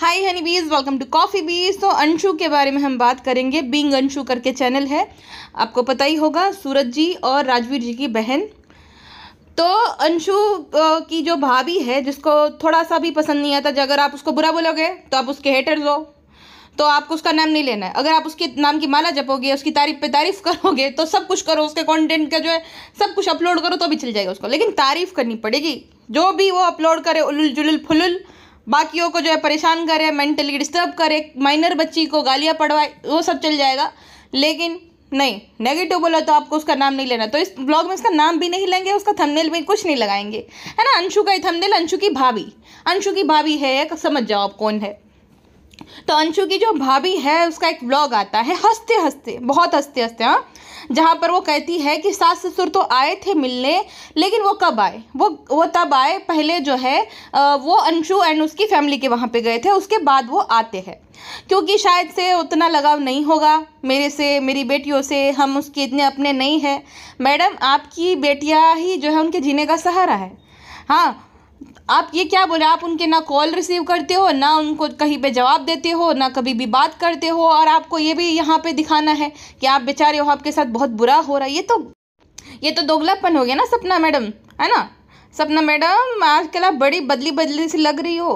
हाय हनी बीज welcome to coffee बीज तो अंशु के बारे में हम बात करेंगे बींग अंशु करके चैनल है आपको पता ही होगा सूरज जी और राजवीर जी की बहन तो अंशु की जो भाभी है जिसको थोड़ा सा भी पसंद नहीं आता अगर आप उसको बुरा बोलोगे तो आप उसके हेटर्स हो तो आपको उसका नाम नहीं लेना है अगर आप उसके नाम की माला जपोगे उसकी तारीफ पे तारीफ करोगे तो सब कुछ करो उसके कंटेंट का जो है सब कुछ अपलोड करो तो भी चल जाएगा उसको लेकिन तारीफ करनी पड़ेगी जो भी वो अपलोड करे उलुल जुलुल फुलुल बाकियों को जो है परेशान करे मेंटली डिस्टर्ब करे माइनर बच्ची को गालियाँ पढ़वाए वो सब चल जाएगा लेकिन नहीं नेगेटिव बोला तो आपको उसका नाम नहीं लेना तो इस ब्लॉग में उसका नाम भी नहीं लेंगे उसका थंबनेल भी कुछ नहीं लगाएंगे है ना अंशु का ही थंबनेल अंशु की भाभी अंशु की भाभी है समझ जाओ आप कौन है तो अंशु की जो भाभी है उसका एक ब्लॉग आता है हंसते हंसते बहुत हंसते हंसते हाँ जहाँ पर वो कहती है कि सास ससुर तो आए थे मिलने लेकिन वो कब आए वो वो तब आए पहले जो है वो अंशु एंड उसकी फैमिली के वहाँ पे गए थे उसके बाद वो आते हैं क्योंकि शायद से उतना लगाव नहीं होगा मेरे से मेरी बेटियों से हम उसके इतने अपने नहीं हैं मैडम आपकी बेटियाँ ही जो है उनके जीने का सहारा है हाँ आप ये क्या बोले आप उनके ना कॉल रिसीव करते हो ना उनको कहीं पे जवाब देते हो ना कभी भी बात करते हो और आपको ये भी यहाँ पे दिखाना है कि आप बेचारे हो आपके साथ बहुत बुरा हो रहा है ये तो ये तो दोगलापन हो गया ना सपना मैडम है ना सपना मैडम आजकल आप बड़ी बदली बदली सी लग रही हो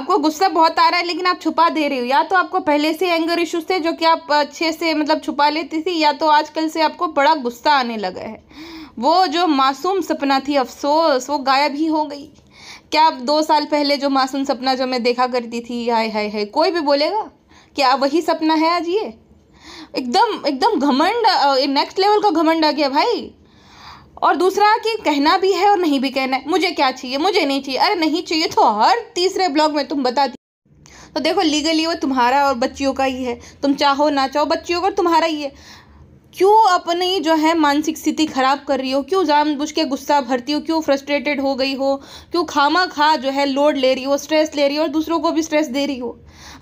आपको गुस्सा बहुत आ रहा है लेकिन आप छुपा दे रही हो या तो आपको पहले से एंगर इशूज थे जो कि आप अच्छे से मतलब छुपा लेती थी या तो आजकल से आपको बड़ा गुस्सा आने लगा है वो जो मासूम सपना थी अफसोस वो गायब ही हो गई क्या दो साल पहले जो मासूम सपना जो मैं देखा करती थी हाय हाय हाय कोई भी बोलेगा क्या वही सपना है आज ये एकदम एकदम घमंड नेक्स्ट लेवल का घमंड आ गया भाई और दूसरा कि कहना भी है और नहीं भी कहना है मुझे क्या चाहिए मुझे नहीं चाहिए अरे नहीं चाहिए तो हर तीसरे ब्लॉग में तुम बताती तो देखो लीगली वो तुम्हारा और बच्चियों का ही है तुम चाहो ना चाहो बच्चियों का तुम्हारा ही है क्यों अपनी जो है मानसिक स्थिति ख़राब कर रही हो क्यों जानबूझ के गुस्सा भरती हो क्यों फ्रस्ट्रेटेड हो गई हो क्यों खामा खा जो है लोड ले रही हो स्ट्रेस ले रही हो और दूसरों को भी स्ट्रेस दे रही हो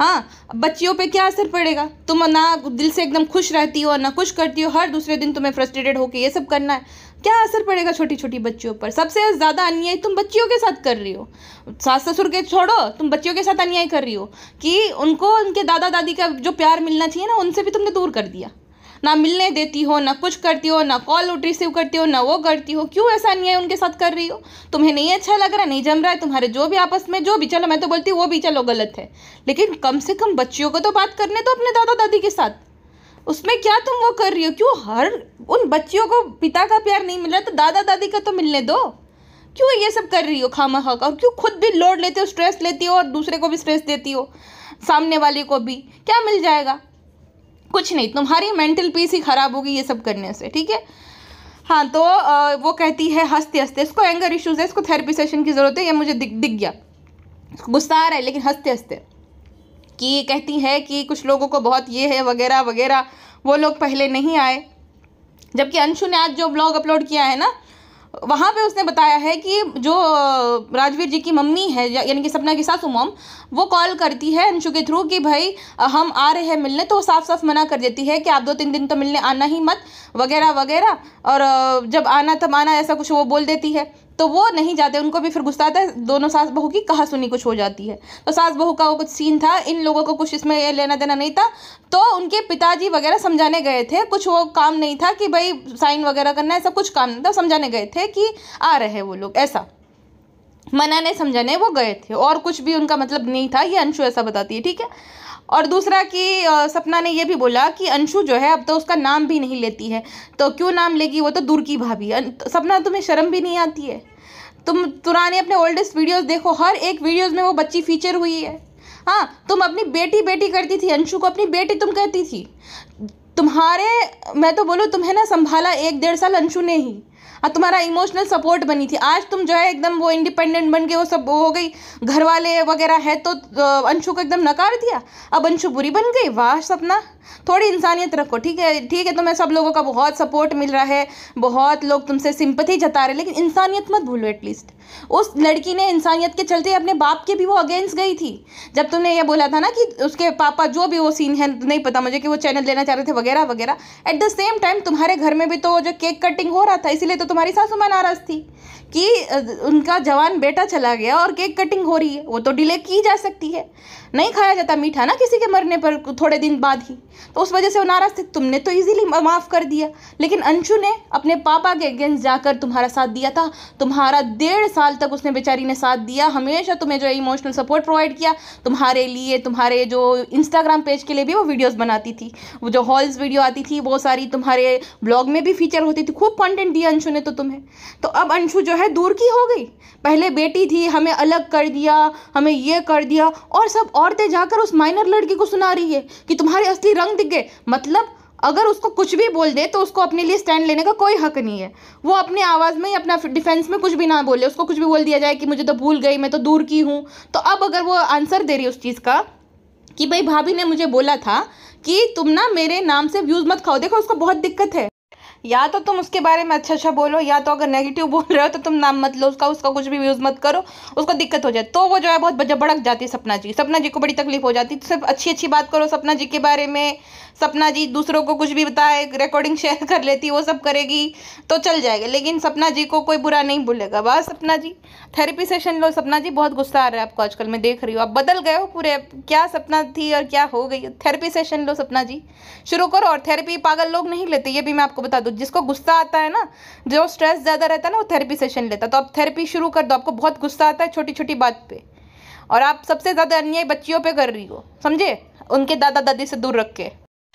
हाँ बच्चियों पे क्या असर पड़ेगा तुम ना दिल से एकदम खुश रहती हो ना खुश करती हो हर दूसरे दिन तुम्हें फ्रस्ट्रेटेड होकर ये सब करना है क्या असर पड़ेगा छोटी छोटी बच्चियों पर सबसे ज़्यादा अन्याय तुम बच्चियों के साथ कर रही हो सास ससुर के छोड़ो तुम बच्चियों के साथ अन्याय कर रही हो कि उनको उनके दादा दादी का जो प्यार मिलना चाहिए ना उनसे भी तुमने दूर कर दिया ना मिलने देती हो ना कुछ करती हो ना कॉल रिसीव करती हो ना वो करती हो क्यों ऐसा नहीं है उनके साथ कर रही हो तुम्हें नहीं अच्छा लग रहा नहीं जम रहा है तुम्हारे जो भी आपस में जो भी चलो मैं तो बोलती हूँ वो भी चलो गलत है लेकिन कम से कम बच्चियों को तो बात करने तो अपने दादा दादी के साथ उसमें क्या तुम वो कर रही हो क्यों हर उन बच्चियों को पिता का प्यार नहीं मिल रहा तो दादा दादी का तो मिलने दो क्यों ये सब कर रही हो खामा खा का क्यों खुद भी लोड लेते हो स्ट्रेस लेती हो और दूसरे को भी स्ट्रेस देती हो सामने वाले को भी क्या मिल जाएगा कुछ नहीं तुम्हारी मेंटल पीस ही खराब होगी ये सब करने से ठीक है हाँ तो आ, वो कहती है हंसते हंसते इसको एंगर इश्यूज़ है इसको थेरेपी सेशन की ज़रूरत है ये मुझे दिख दिख गया गुस्सा आ रहा है लेकिन हंसते हंसते कि कहती है कि कुछ लोगों को बहुत ये है वगैरह वगैरह वो लोग पहले नहीं आए जबकि अंशु ने आज जो ब्लॉग अपलोड किया है ना वहाँ पे उसने बताया है कि जो राजवीर जी की मम्मी है यानी कि सपना की सासू मोम वो कॉल करती है अंशु के थ्रू कि भाई हम आ रहे हैं मिलने तो वो साफ साफ मना कर देती है कि आप दो तीन दिन तो मिलने आना ही मत वगैरह वगैरह और जब आना तब आना ऐसा कुछ वो बोल देती है तो वो नहीं जाते उनको भी फिर गुस्सा आता है दोनों सास बहू की कहा सुनी कुछ हो जाती है तो सास बहू का वो कुछ सीन था इन लोगों को कुछ इसमें लेना देना नहीं था तो उनके पिताजी वगैरह समझाने गए थे कुछ वो काम नहीं था कि भाई साइन वगैरह करना है सब कुछ काम नहीं था तो समझाने गए थे कि आ रहे वो लोग ऐसा मनाने समझाने वो गए थे और कुछ भी उनका मतलब नहीं था ये अंशु ऐसा बताती है ठीक है और दूसरा कि सपना ने यह भी बोला कि अंशु जो है अब तो उसका नाम भी नहीं लेती है तो क्यों नाम लेगी वो तो दूर की भाभी तो सपना तुम्हें शर्म भी नहीं आती है तुम पुराने अपने ओल्डेस्ट वीडियोस देखो हर एक वीडियोस में वो बच्ची फीचर हुई है हाँ तुम अपनी बेटी बेटी करती थी अंशु को अपनी बेटी तुम कहती थी तुम्हारे मैं तो बोलूँ तुम्हें ना संभाला एक डेढ़ साल अंशु ने ही तुम्हारा इमोशनल सपोर्ट बनी थी आज तुम जो है एकदम वो इंडिपेंडेंट बन के वो सब हो गई घर वाले वगैरह है तो अंशु को एकदम नकार दिया अब अंशु बुरी बन गई वाह सपना थोड़ी इंसानियत रखो ठीक है ठीक है तुम्हें सब लोगों का बहुत सपोर्ट मिल रहा है बहुत लोग तुमसे सिंपथी जता रहे लेकिन इंसानियत मत भूलो एटलीस्ट उस लड़की ने इंसानियत के चलते अपने बाप के भी वो अगेंस्ट गई थी जब तुमने ये बोला था ना कि उसके पापा जो भी वो सीन है नहीं पता मुझे कि वो चैनल लेना चाह रहे थे वगैरह वगैरह एट द सेम टाइम तुम्हारे घर में भी तो जो केक कटिंग हो रहा था इसीलिए तो तो तुम्हारी सासू माँ नाराज थी कि उनका जवान बेटा चला गया और केक कटिंग हो रही है वो तो डिले की जा सकती है नहीं खाया जाता मीठा ना किसी के मरने पर थोड़े दिन बाद ही तो उस वजह से वो नाराज थे तुमने तो इजीली माफ़ कर दिया लेकिन अंशु ने अपने पापा के अगेंस्ट जाकर तुम्हारा साथ दिया था तुम्हारा डेढ़ साल तक उसने बेचारी ने साथ दिया हमेशा तुम्हें जो इमोशनल सपोर्ट प्रोवाइड किया तुम्हारे लिए तुम्हारे जो इंस्टाग्राम पेज के लिए भी वो वीडियोज़ बनाती थी वो जो हॉल्स वीडियो आती थी वो सारी तुम्हारे ब्लॉग में भी फीचर होती थी खूब कॉन्टेंट दिया अंशु ने ने तो तुम्हें तो अब अंशु जो है दूर की हो गई पहले बेटी थी हमें अलग कर दिया हमें ये कर दिया और सब औरतें जाकर उस माइनर लड़की को सुना रही है कि तुम्हारे असली रंग दिख गए मतलब अगर उसको कुछ भी बोल दे तो उसको अपने लिए स्टैंड लेने का कोई हक नहीं है वो अपने आवाज़ में अपना डिफेंस में कुछ भी ना बोले उसको कुछ भी बोल दिया जाए कि मुझे तो भूल गई मैं तो दूर की हूँ तो अब अगर वो आंसर दे रही है उस चीज़ का कि भाई भाभी ने मुझे बोला था कि तुम ना मेरे नाम से व्यूज़ मत खाओ देखो उसको बहुत दिक्कत है या तो तुम उसके बारे में अच्छा अच्छा बोलो या तो अगर नेगेटिव बोल रहे हो तो तुम नाम मत लो उसका उसका कुछ भी यूज मत करो उसको दिक्कत हो जाए तो वो जो है बहुत भड़क जाती है सपना जी सपना जी को बड़ी तकलीफ हो जाती है तो सिर्फ अच्छी अच्छी बात करो सपना जी के बारे में सपना जी दूसरों को कुछ भी बताए रिकॉर्डिंग शेयर कर लेती वो सब करेगी तो चल जाएगा लेकिन सपना जी को कोई बुरा नहीं बोलेगा वाह सपना जी थेरेपी सेशन लो सपना जी बहुत गुस्सा आ रहा है आपको आजकल मैं देख रही हूँ आप बदल गए हो पूरे क्या सपना थी और क्या हो गई थेरेपी सेशन लो सपना जी शुरू करो और थेरेपी पागल लोग नहीं लेते ये भी मैं आपको बता दूँ जिसको गुस्सा आता है ना जो स्ट्रेस ज़्यादा रहता है ना वो थेरेपी सेशन लेता तो आप थेरेपी शुरू कर दो आपको बहुत गुस्सा आता है छोटी छोटी बात पर और आप सबसे ज़्यादा अन्याय बच्चियों पर कर रही हो समझे उनके दादा दादी से दूर रख के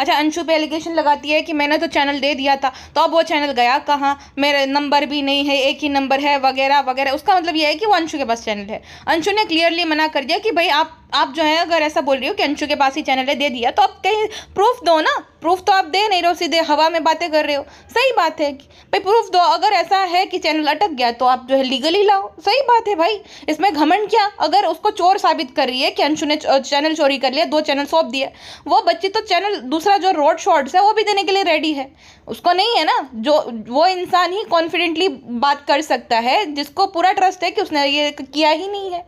अच्छा अंशु पे एलिगेशन लगाती है कि मैंने तो चैनल दे दिया था तो अब वो चैनल गया कहाँ मेरा नंबर भी नहीं है एक ही नंबर है वगैरह वगैरह उसका मतलब ये है कि वो अंशु के पास चैनल है अंशु ने क्लियरली मना कर दिया कि भाई आप आप जो है अगर ऐसा बोल रही हो कि अंशु के पास ही चैनल है दे दिया तो आप कहीं प्रूफ दो ना प्रूफ तो आप दे नहीं रहे हो सीधे हवा में बातें कर रहे हो सही बात है भाई प्रूफ दो अगर ऐसा है कि चैनल अटक गया तो आप जो है लीगली लाओ सही बात है भाई इसमें घमंड क्या अगर उसको चोर साबित कर रही है कि अंशु ने चैनल चोरी कर लिया दो चैनल सौंप दिए वो बच्ची तो चैनल दूसरे दूसरा जो रोड शॉर्ट्स है वो भी देने के लिए रेडी है उसको नहीं है ना जो वो इंसान ही कॉन्फिडेंटली बात कर सकता है जिसको पूरा ट्रस्ट है कि उसने ये किया ही नहीं है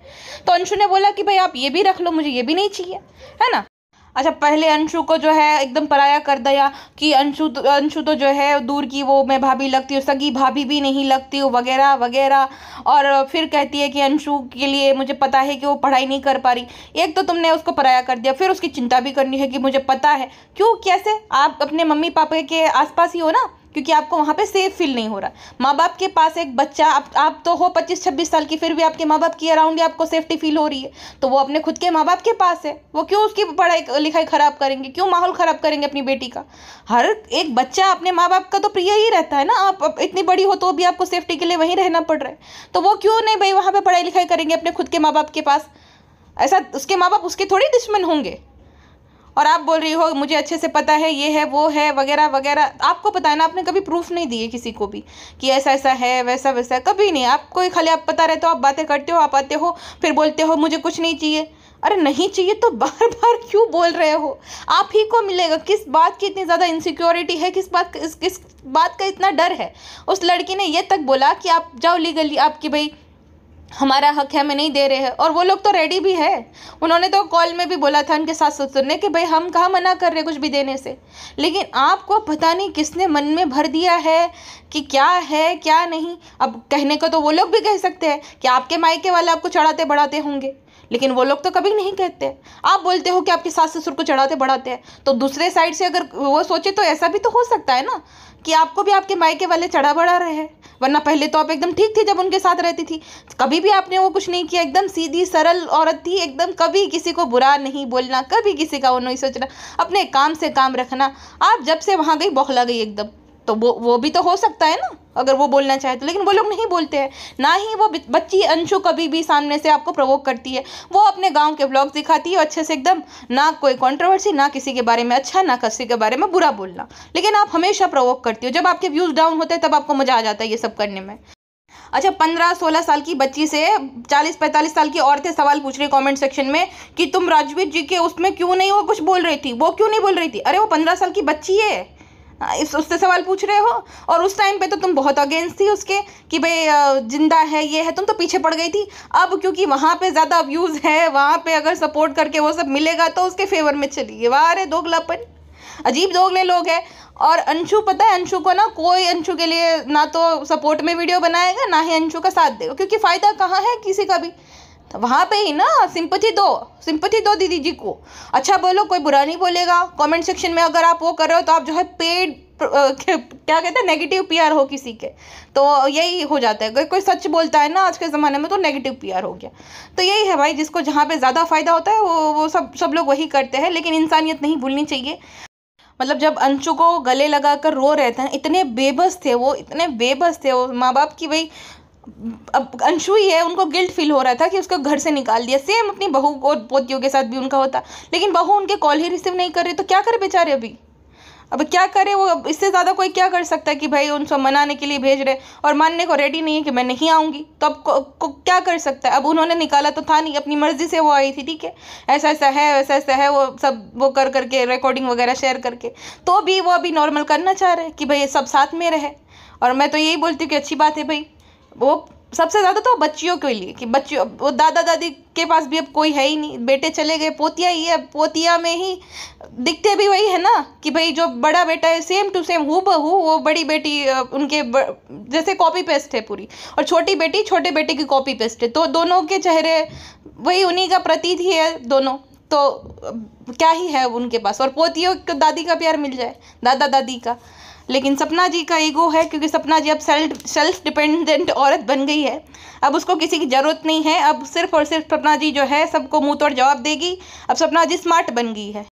तो अंशु ने बोला कि भाई आप ये भी रख लो मुझे ये भी नहीं चाहिए है ना अच्छा पहले अंशु को जो है एकदम पराया कर दिया कि अंशु तो अंशु तो जो है दूर की वो मैं भाभी लगती हूँ सगी भाभी भी नहीं लगती हूँ वगैरह वगैरह और फिर कहती है कि अंशु के लिए मुझे पता है कि वो पढ़ाई नहीं कर पा रही एक तो तुमने उसको पराया कर दिया फिर उसकी चिंता भी करनी है कि मुझे पता है क्यों कैसे आप अपने मम्मी पापा के आसपास ही हो ना क्योंकि आपको वहाँ पे सेफ फील नहीं हो रहा माँ बाप के पास एक बच्चा आप आप तो हो पच्चीस छब्बीस साल की फिर भी आपके माँ बाप की अराउंड ही आपको सेफ्टी फील हो रही है तो वो अपने खुद के माँ बाप के पास है वो क्यों उसकी पढ़ाई लिखाई ख़राब करेंगे क्यों माहौल ख़राब करेंगे अपनी बेटी का हर एक बच्चा अपने माँ बाप का तो प्रिय ही रहता है ना आप इतनी बड़ी हो तो भी आपको सेफ्टी के लिए वहीं रहना पड़ रहा है तो वो क्यों नहीं भाई वहाँ पर पढ़ाई लिखाई करेंगे अपने खुद के माँ बाप के पास ऐसा उसके माँ बाप उसके थोड़ी दुश्मन होंगे और आप बोल रही हो मुझे अच्छे से पता है ये है वो है वगैरह वगैरह आपको पता है ना आपने कभी प्रूफ नहीं दिए किसी को भी कि ऐसा ऐसा है वैसा वैसा कभी नहीं आपको खाली आप पता रहते हो आप बातें करते हो आप आते हो फिर बोलते हो मुझे कुछ नहीं चाहिए अरे नहीं चाहिए तो बार बार क्यों बोल रहे हो आप ही को मिलेगा किस बात की इतनी ज़्यादा इनसिक्योरिटी है किस बात किस किस बात का इतना डर है उस लड़की ने ये तक बोला कि आप जाओ लीगली आपकी भाई हमारा हक है हमें नहीं दे रहे हैं और वो लोग तो रेडी भी है उन्होंने तो कॉल में भी बोला था उनके साथ ने कि भाई हम कहाँ मना कर रहे हैं कुछ भी देने से लेकिन आपको पता नहीं किसने मन में भर दिया है कि क्या है क्या नहीं अब कहने को तो वो लोग भी कह सकते हैं कि आपके मायके वाले आपको चढ़ाते बढ़ाते होंगे लेकिन वो लोग तो कभी नहीं कहते आप बोलते हो कि आपके सास ससुर को चढ़ाते बढ़ाते हैं तो दूसरे साइड से अगर वो सोचे तो ऐसा भी तो हो सकता है ना कि आपको भी आपके मायके वाले चढ़ा बढ़ा रहे वरना पहले तो आप एकदम ठीक थी जब उनके साथ रहती थी कभी भी आपने वो कुछ नहीं किया एकदम सीधी सरल औरत थी एकदम कभी किसी को बुरा नहीं बोलना कभी किसी का वो नहीं सोचना अपने काम से काम रखना आप जब से वहाँ गई बौखला गई एकदम तो वो वो भी तो हो सकता है ना अगर वो बोलना चाहे तो लेकिन वो लोग नहीं बोलते हैं ना ही वो बच्ची अंशु कभी भी सामने से आपको प्रवोक करती है वो अपने गांव के ब्लॉग दिखाती है अच्छे से एकदम ना कोई कंट्रोवर्सी ना किसी के बारे में अच्छा ना किसी के बारे में बुरा बोलना लेकिन आप हमेशा प्रवोक करती हो जब आपके व्यूज़ डाउन होते हैं तब आपको मज़ा आ जाता है ये सब करने में अच्छा पंद्रह सोलह साल की बच्ची से चालीस पैंतालीस साल की औरतें सवाल पूछ रही कमेंट सेक्शन में कि तुम राजवीर जी के उसमें क्यों नहीं वो कुछ बोल रही थी वो क्यों नहीं बोल रही थी अरे वो पंद्रह साल की बच्ची है हाँ, इस उससे सवाल पूछ रहे हो और उस टाइम पे तो तुम बहुत अगेंस्ट थी उसके कि भाई जिंदा है ये है तुम तो पीछे पड़ गई थी अब क्योंकि वहाँ पे ज़्यादा व्यूज़ है वहाँ पे अगर सपोर्ट करके वो सब मिलेगा तो उसके फेवर में चलिए वाह रे दोगलापन अजीब दोगले लोग हैं और अंशु पता है अंशु को ना कोई अंशु के लिए ना तो सपोर्ट में वीडियो बनाएगा ना ही अंशु का साथ देगा क्योंकि फ़ायदा कहाँ है किसी का भी तो वहाँ पे ही ना सिंपथी दो सिंपथी दो दीदी जी को अच्छा बोलो कोई बुरा नहीं बोलेगा कमेंट सेक्शन में अगर आप वो कर रहे हो तो आप जो है पेड क्या कहते हैं नेगेटिव पीआर हो किसी के तो यही हो जाता है अगर कोई सच बोलता है ना आज के ज़माने में तो नेगेटिव पीआर हो गया तो यही है भाई जिसको जहाँ पे ज़्यादा फ़ायदा होता है वो वो सब सब लोग वही करते हैं लेकिन इंसानियत नहीं भूलनी चाहिए मतलब जब अंशु को गले लगा कर रो रहे थे इतने बेबस थे वो इतने बेबस थे वो माँ बाप की भाई अब अंशु ही है उनको गिल्ट फील हो रहा था कि उसको घर से निकाल दिया सेम अपनी बहू और पोतियों के साथ भी उनका होता लेकिन बहू उनके कॉल ही रिसीव नहीं कर रही तो क्या करे बेचारे अभी अब क्या करे वो इससे ज़्यादा कोई क्या कर सकता है कि भाई उनको मनाने के लिए भेज रहे और मानने को रेडी नहीं है कि मैं नहीं आऊँगी तो अब को, को क्या कर सकता है अब उन्होंने निकाला तो था नहीं अपनी मर्ज़ी से वो आई थी ठीक है ऐसा ऐसा है वैसा ऐसा है वो सब वो कर करके रिकॉर्डिंग वगैरह शेयर करके तो भी वो अभी नॉर्मल करना चाह रहे हैं कि भाई सब साथ में रहे और मैं तो यही बोलती हूँ कि अच्छी बात है भाई वो सबसे ज़्यादा तो बच्चियों के लिए कि बच्चियों वो दादा दादी के पास भी अब कोई है ही नहीं बेटे चले गए पोतिया ही है पोतिया में ही दिखते भी वही है ना कि भाई जो बड़ा बेटा है सेम टू सेम हु बहू वो बड़ी बेटी उनके ब, जैसे कॉपी पेस्ट है पूरी और छोटी बेटी छोटे बेटे की कॉपी पेस्ट है तो दोनों के चेहरे वही उन्हीं का प्रतीत ही है दोनों तो क्या ही है उनके पास और पोतियों को दादी का प्यार मिल जाए दादा दादी का लेकिन सपना जी का ईगो है क्योंकि सपना जी अब सेल्फ सेल्फ डिपेंडेंट औरत बन गई है अब उसको किसी की ज़रूरत नहीं है अब सिर्फ और सिर्फ सपना जी जो है सबको मुँह तोड़ जवाब देगी अब सपना जी स्मार्ट बन गई है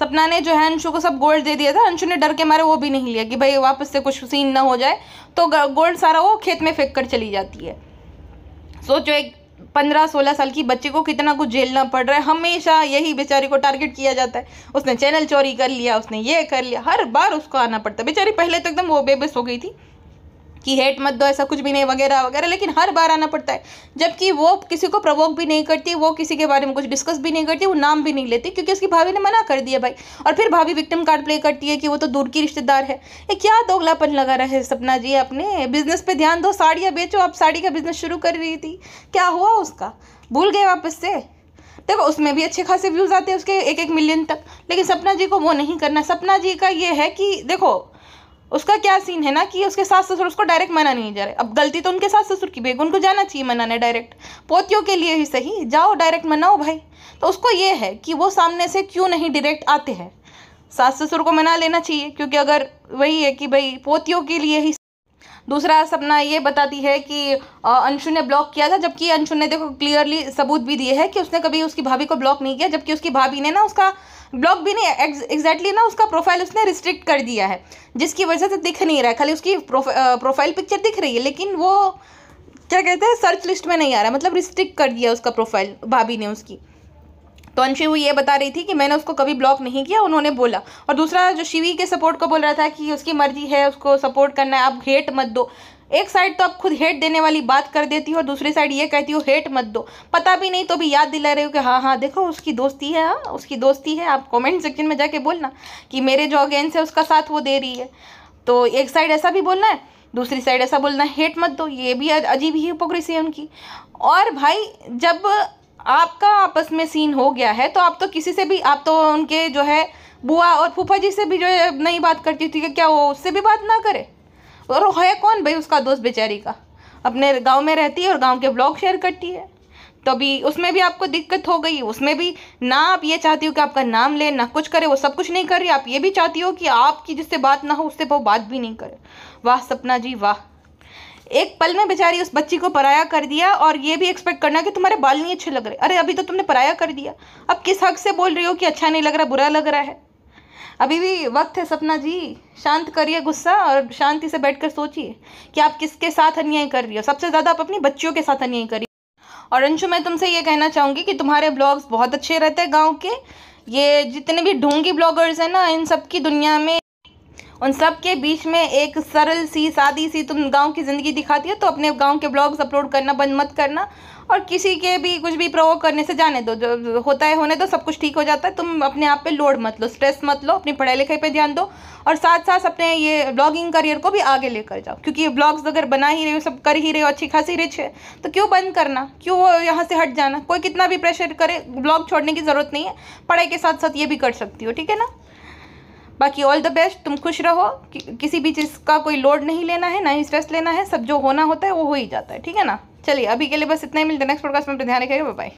सपना ने जो है अंशु को सब गोल्ड दे दिया था अंशु ने डर के मारे वो भी नहीं लिया कि भाई वापस से कुछ सीन ना हो जाए तो गोल्ड सारा वो खेत में फेंक कर चली जाती है सोचो एक पंद्रह सोलह साल की बच्चे को कितना कुछ झेलना पड़ रहा है हमेशा यही बेचारे को टारगेट किया जाता है उसने चैनल चोरी कर लिया उसने ये कर लिया हर बार उसको आना पड़ता है बेचारी पहले तो एकदम वो बेबस हो गई थी कि हेट मत दो ऐसा कुछ भी नहीं वगैरह वगैरह लेकिन हर बार आना पड़ता है जबकि वो किसी को प्रवोक भी नहीं करती वो किसी के बारे में कुछ डिस्कस भी नहीं करती वो नाम भी नहीं लेती क्योंकि उसकी भाभी ने मना कर दिया भाई और फिर भाभी विक्टिम कार्ड प्ले करती है कि वो तो दूर की रिश्तेदार है ये क्या दोगलापन लगा रहा है सपना जी अपने बिजनेस पर ध्यान दो साड़ियाँ बेचो आप साड़ी का बिजनेस शुरू कर रही थी क्या हुआ उसका भूल गए वापस से देखो उसमें भी अच्छे खासे व्यूज़ आते हैं उसके एक एक मिलियन तक लेकिन सपना जी को वो नहीं करना सपना जी का ये है कि देखो उसका क्या सीन है ना कि उसके सास ससुर उसको डायरेक्ट मना नहीं जा रहे अब गलती तो उनके सास ससुर की भी उनको जाना चाहिए मनाने डायरेक्ट पोतियों के लिए ही सही जाओ डायरेक्ट मनाओ भाई तो उसको ये है कि वो सामने से क्यों नहीं डायरेक्ट आते हैं सास ससुर को मना लेना चाहिए क्योंकि अगर वही है कि भाई पोतियों के लिए ही दूसरा सपना ये बताती है कि अंशु ने ब्लॉक किया था जबकि अंशु ने देखो क्लियरली सबूत भी दिए है कि उसने कभी उसकी भाभी को ब्लॉक नहीं किया जबकि उसकी भाभी ने ना उसका ब्लॉक भी नहीं एग्जैक्टली exactly ना उसका प्रोफाइल उसने रिस्ट्रिक्ट कर दिया है जिसकी वजह से दिख नहीं रहा है खाली उसकी प्रोफाइल पिक्चर दिख रही है लेकिन वो क्या कहते हैं सर्च लिस्ट में नहीं आ रहा मतलब रिस्ट्रिक्ट कर दिया उसका प्रोफाइल भाभी ने उसकी तो अंशी वो ये बता रही थी कि मैंने उसको कभी ब्लॉक नहीं किया उन्होंने बोला और दूसरा जो शिवी के सपोर्ट को बोल रहा था कि उसकी मर्जी है उसको सपोर्ट करना है आप हेट मत दो एक साइड तो आप खुद हेट देने वाली बात कर देती हो और दूसरी साइड ये कहती हो हेट मत दो पता भी नहीं तो भी याद दिला रही हो कि हाँ हाँ देखो उसकी दोस्ती है हाँ उसकी दोस्ती है आप कमेंट सेक्शन में जाके बोलना कि मेरे जो अगेंस्ट है उसका साथ वो दे रही है तो एक साइड ऐसा भी बोलना है दूसरी साइड ऐसा बोलना हेट मत दो ये भी अजीब ही हिपोक्रेसी है उनकी और भाई जब आपका आपस में सीन हो गया है तो आप तो किसी से भी आप तो उनके जो है बुआ और फूफा जी से भी जो है नहीं बात करती थी कि क्या वो उससे भी बात ना करे और है कौन भाई उसका दोस्त बेचारी का अपने गांव में रहती है और गांव के ब्लॉग शेयर करती है तो अभी उसमें भी आपको दिक्कत हो गई उसमें भी ना आप ये चाहती हो कि आपका नाम ले ना कुछ करे वो सब कुछ नहीं कर रही आप ये भी चाहती हो कि आपकी जिससे बात ना हो उससे वो बात भी नहीं करे वाह सपना जी वाह एक पल में बेचारी उस बच्ची को पराया कर दिया और ये भी एक्सपेक्ट करना कि तुम्हारे बाल नहीं अच्छे लग रहे अरे अभी तो तुमने पराया कर दिया अब किस हक से बोल रही हो कि अच्छा नहीं लग रहा बुरा लग रहा है अभी भी वक्त है सपना जी शांत करिए गुस्सा और शांति से बैठकर सोचिए कि आप किसके साथ अन्याय कर रही हो सबसे ज़्यादा आप अपनी बच्चियों के साथ अन्याय करिए और अंशु मैं तुमसे ये कहना चाहूँगी कि तुम्हारे ब्लॉग्स बहुत अच्छे रहते हैं गाँव के ये जितने भी ढोंगी ब्लॉगर्स हैं ना इन सब की दुनिया में उन सब के बीच में एक सरल सी सादी सी तुम गांव की ज़िंदगी दिखाती हो तो अपने गांव के ब्लॉग्स अपलोड करना बंद मत करना और किसी के भी कुछ भी प्रोवोक करने से जाने दो जो होता है होने दो सब कुछ ठीक हो जाता है तुम अपने आप पे लोड मत लो स्ट्रेस मत लो अपनी पढ़ाई लिखाई पे ध्यान दो और साथ साथ अपने ये ब्लॉगिंग करियर को भी आगे लेकर जाओ क्योंकि ये ब्लॉग्स अगर बना ही रहे हो सब कर ही रहे हो अच्छी खासी रिच है तो क्यों बंद करना क्यों यहाँ से हट जाना कोई कितना भी प्रेशर करे ब्लॉग छोड़ने की ज़रूरत नहीं है पढ़ाई के साथ साथ ये भी कर सकती हो ठीक है ना बाकी ऑल द बेस्ट तुम खुश रहो कि, किसी भी चीज़ का कोई लोड नहीं लेना है ना ही स्ट्रेस लेना है सब जो होना होता है वो हो ही जाता है ठीक है ना चलिए अभी के लिए बस इतना ही मिलते हैं नेक्स्ट पॉडकास्ट में ध्यान रखिएगा बाय